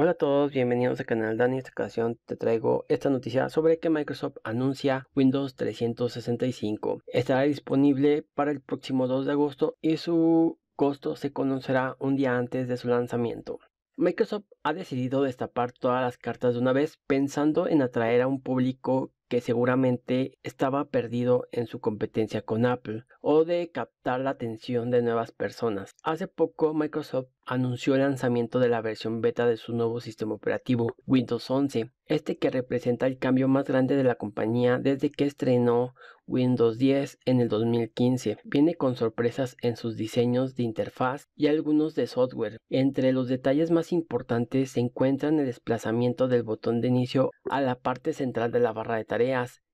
Hola a todos, bienvenidos al canal Dani. En esta ocasión te traigo esta noticia sobre que Microsoft anuncia Windows 365. Estará disponible para el próximo 2 de agosto y su costo se conocerá un día antes de su lanzamiento. Microsoft ha decidido destapar todas las cartas de una vez pensando en atraer a un público que seguramente estaba perdido en su competencia con Apple o de captar la atención de nuevas personas. Hace poco Microsoft anunció el lanzamiento de la versión beta de su nuevo sistema operativo, Windows 11, este que representa el cambio más grande de la compañía desde que estrenó Windows 10 en el 2015. Viene con sorpresas en sus diseños de interfaz y algunos de software. Entre los detalles más importantes se encuentran el desplazamiento del botón de inicio a la parte central de la barra de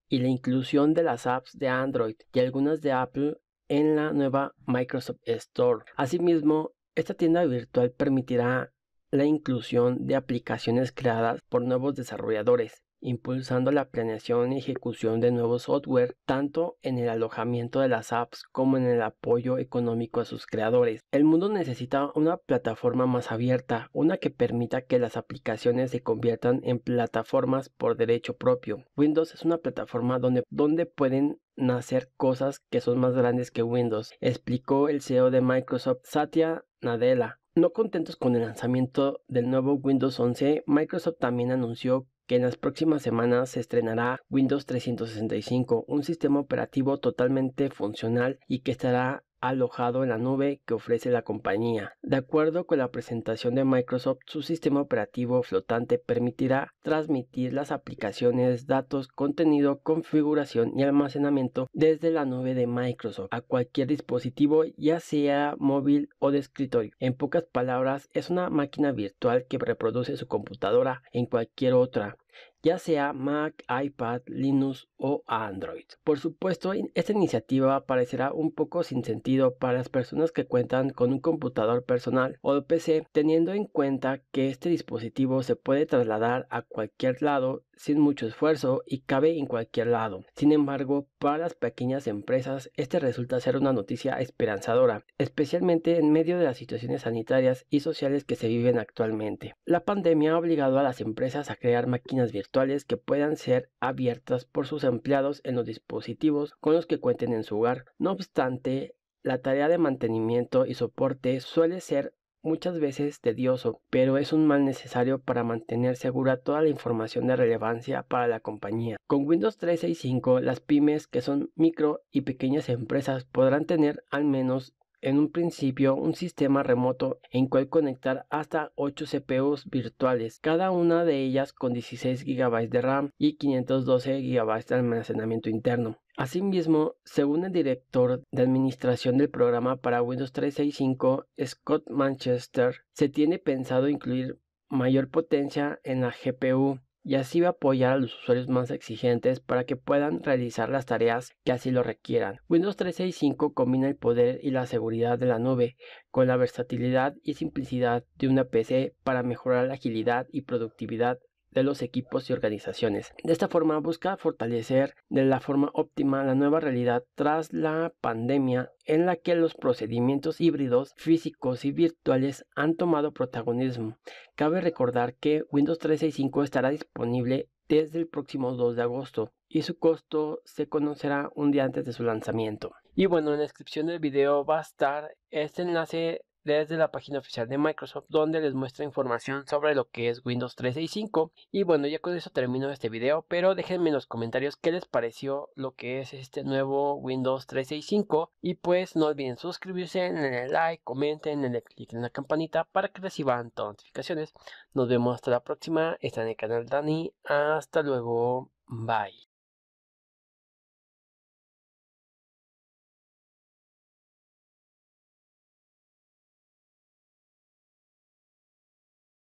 y la inclusión de las apps de Android y algunas de Apple en la nueva Microsoft Store. Asimismo, esta tienda virtual permitirá la inclusión de aplicaciones creadas por nuevos desarrolladores impulsando la planeación y ejecución de nuevos software, tanto en el alojamiento de las apps como en el apoyo económico a sus creadores. El mundo necesita una plataforma más abierta, una que permita que las aplicaciones se conviertan en plataformas por derecho propio. Windows es una plataforma donde, donde pueden nacer cosas que son más grandes que Windows, explicó el CEO de Microsoft Satya Nadella. No contentos con el lanzamiento del nuevo Windows 11, Microsoft también anunció que en las próximas semanas se estrenará Windows 365, un sistema operativo totalmente funcional y que estará alojado en la nube que ofrece la compañía. De acuerdo con la presentación de Microsoft, su sistema operativo flotante permitirá transmitir las aplicaciones, datos, contenido, configuración y almacenamiento desde la nube de Microsoft a cualquier dispositivo, ya sea móvil o de escritorio. En pocas palabras, es una máquina virtual que reproduce su computadora en cualquier otra ya sea Mac, iPad, Linux o Android. Por supuesto, esta iniciativa parecerá un poco sin sentido para las personas que cuentan con un computador personal o PC, teniendo en cuenta que este dispositivo se puede trasladar a cualquier lado sin mucho esfuerzo y cabe en cualquier lado. Sin embargo, para las pequeñas empresas este resulta ser una noticia esperanzadora, especialmente en medio de las situaciones sanitarias y sociales que se viven actualmente. La pandemia ha obligado a las empresas a crear máquinas virtuales que puedan ser abiertas por sus empleados en los dispositivos con los que cuenten en su hogar. No obstante, la tarea de mantenimiento y soporte suele ser muchas veces tedioso, pero es un mal necesario para mantener segura toda la información de relevancia para la compañía. Con Windows 365, las pymes, que son micro y pequeñas empresas, podrán tener al menos en un principio un sistema remoto en cual conectar hasta 8 CPUs virtuales, cada una de ellas con 16 GB de RAM y 512 GB de almacenamiento interno. Asimismo, según el director de administración del programa para Windows 365, Scott Manchester, se tiene pensado incluir mayor potencia en la GPU y así va a apoyar a los usuarios más exigentes para que puedan realizar las tareas que así lo requieran. Windows 365 combina el poder y la seguridad de la nube con la versatilidad y simplicidad de una PC para mejorar la agilidad y productividad de los equipos y organizaciones. De esta forma busca fortalecer de la forma óptima la nueva realidad tras la pandemia en la que los procedimientos híbridos físicos y virtuales han tomado protagonismo. Cabe recordar que Windows 365 estará disponible desde el próximo 2 de agosto y su costo se conocerá un día antes de su lanzamiento. Y bueno, en la descripción del video va a estar este enlace desde la página oficial de Microsoft donde les muestra información sobre lo que es Windows 365 y bueno ya con eso termino este video pero déjenme en los comentarios qué les pareció lo que es este nuevo Windows 365 y pues no olviden suscribirse, denle like, comenten, denle click en la campanita para que reciban todas las notificaciones nos vemos hasta la próxima, está en el canal Dani hasta luego, bye